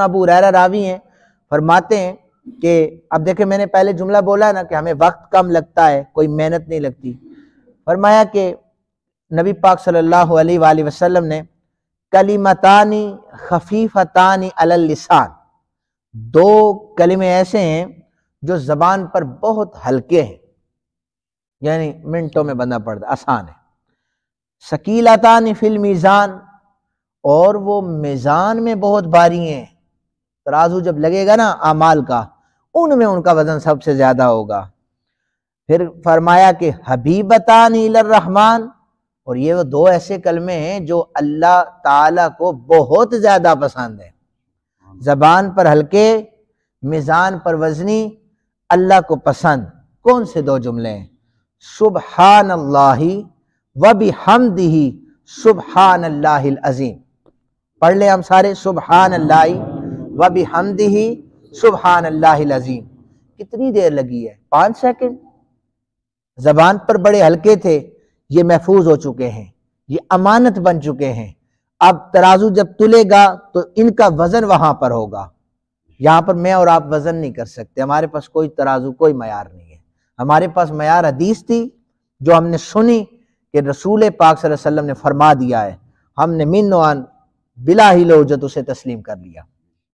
ابو راوی ہیں فرماتے ہیں کہ اب دیکھیں میں نے پہلے جملہ بولا نا کہ ہمیں وقت کم لگتا ہے کوئی محنت نہیں لگتی فرمایا کہ نبی پاک صلی اللہ علیہ وآلہ وسلم نے کلیمتانی علی اللسان دو کلمیں ایسے ہیں جو زبان پر بہت ہلکے ہیں یعنی منٹوں میں بندہ پڑتا آسان ہے شکیلا فی المیزان میزان اور وہ میزان میں بہت باری ہیں ترازو جب لگے گا نا اعمال کا ان میں ان کا وزن سب سے زیادہ ہوگا پھر فرمایا کہ حبیبتان الرحمن اور یہ وہ دو ایسے کلمے ہیں جو اللہ تعالیٰ کو بہت زیادہ پسند ہیں زبان پر ہلکے میزان پر وزنی اللہ کو پسند کون سے دو جملے ہیں سبحان اللہ و بھی ہم دہی العظیم عظیم پڑھ لیں ہم سارے سبحان اللہ و بھی ہم دہی سبحان اللہ عظیم کتنی دیر لگی ہے پانچ سیکنڈ زبان پر بڑے ہلکے تھے یہ محفوظ ہو چکے ہیں یہ امانت بن چکے ہیں اب ترازو جب تلے گا تو ان کا وزن وہاں پر ہوگا یہاں پر میں اور آپ وزن نہیں کر سکتے ہمارے پاس کوئی ترازو کوئی معیار نہیں ہے ہمارے پاس معیار حدیث تھی جو ہم نے سنی کہ رسول پاک صلی اللہ علیہ وسلم نے فرما دیا ہے ہم نے من نوان بلا ہی لوجت اسے تسلیم کر لیا